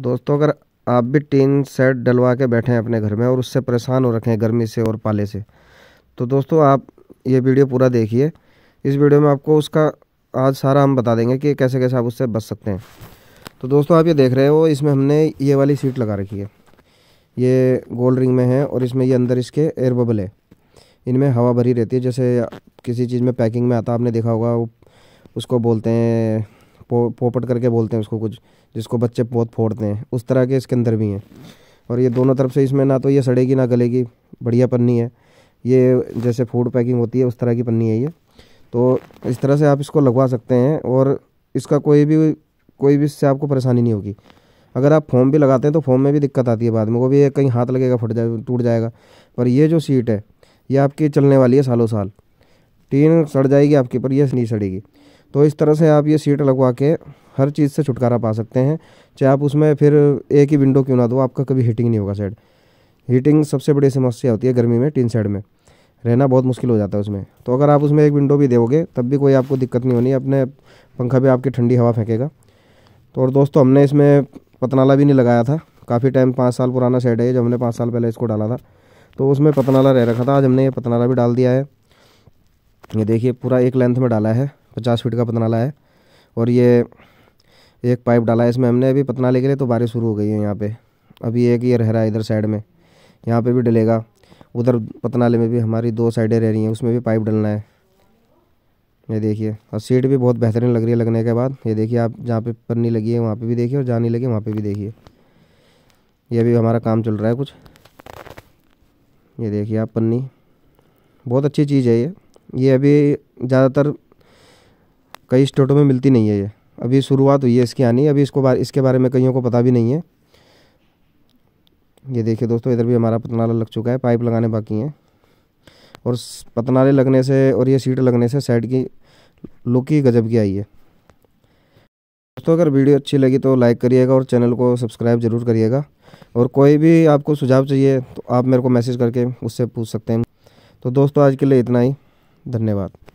दोस्तों अगर आप भी टीन सेट डलवा के बैठे हैं अपने घर में और उससे परेशान हो रखे हैं गर्मी से और पाले से तो दोस्तों आप ये वीडियो पूरा देखिए इस वीडियो में आपको उसका आज सारा हम बता देंगे कि कैसे कैसे आप उससे बच सकते हैं तो दोस्तों आप ये देख रहे हो इसमें हमने ये वाली सीट लगा रखी है ये गोल्ड रिंग में है और इसमें ये अंदर इसके एयर बबल है इनमें हवा भरी रहती है जैसे किसी चीज़ में पैकिंग में आता आपने देखा होगा उसको बोलते हैं पो, पोपट करके बोलते हैं उसको कुछ जिसको बच्चे बहुत फोड़ते हैं उस तरह के इसके अंदर भी हैं और ये दोनों तरफ से इसमें ना तो ये सड़ेगी ना गलेगी बढ़िया पन्नी है ये जैसे फूड पैकिंग होती है उस तरह की पन्नी है ये तो इस तरह से आप इसको लगवा सकते हैं और इसका कोई भी कोई भी इससे आपको परेशानी नहीं होगी अगर आप फोम भी लगाते हैं तो फोम में भी दिक्कत आती है बाद में वो भी कहीं हाथ लगेगा फट जाए टूट जाएगा पर ये जो सीट है ये आपकी चलने वाली है सालों साल टीन सड़ जाएगी आपके पर यह नहीं सड़ेगी तो इस तरह से आप ये सीट लगवा के हर चीज़ से छुटकारा पा सकते हैं चाहे आप उसमें फिर एक ही विंडो क्यों ना दो आपका कभी हीटिंग नहीं होगा सेट हीटिंग सबसे बड़ी समस्या होती है गर्मी में टीन सेट में रहना बहुत मुश्किल हो जाता है उसमें तो अगर आप उसमें एक विंडो भी दोगे तब भी कोई आपको दिक्कत नहीं होनी अपने पंखा भी आपकी ठंडी हवा फेंकेगा तो और दोस्तों हमने इसमें पतनाला भी नहीं लगाया था काफ़ी टाइम पाँच साल पुराना सेट है जब जो हमने पाँच साल पहले इसको डाला था तो उसमें पतनाला रह रखा था आज हमने ये पतनाला भी डाल दिया है ये देखिए पूरा एक लेंथ में डाला है पचास फीट का पतनाला है और ये एक पाइप डाला है इसमें हमने अभी पतनाले के लिए तो बारिश शुरू हो गई है यहाँ पे अभी एक ये रह रहा है इधर साइड में यहाँ पे भी डलेगा उधर पतनाले में भी हमारी दो साइडें रह रही हैं उसमें भी पाइप डलना है ये देखिए और सीट भी बहुत बेहतरीन लग रही है लगने के बाद ये देखिए आप जहाँ पे पन्नी लगी है वहाँ पर भी देखिए और जहाँ नहीं लगी वहाँ पर भी देखिए ये भी हमारा काम चल रहा है कुछ ये देखिए आप पन्नी बहुत अच्छी चीज़ है ये ये अभी ज़्यादातर कई स्टेटों में मिलती नहीं है ये अभी शुरुआत हुई है इसकी आनी अभी इसको बारे इसके बारे में कईयों को पता भी नहीं है ये देखिए दोस्तों इधर भी हमारा पतनाला लग चुका है पाइप लगाने बाकी हैं और पतनाले लगने से और ये सीट लगने से साइड की लुक ही गजब की आई है दोस्तों अगर वीडियो अच्छी लगी तो लाइक करिएगा और चैनल को सब्सक्राइब ज़रूर करिएगा और कोई भी आपको सुझाव चाहिए तो आप मेरे को मैसेज करके उससे पूछ सकते हैं तो दोस्तों आज के लिए इतना ही धन्यवाद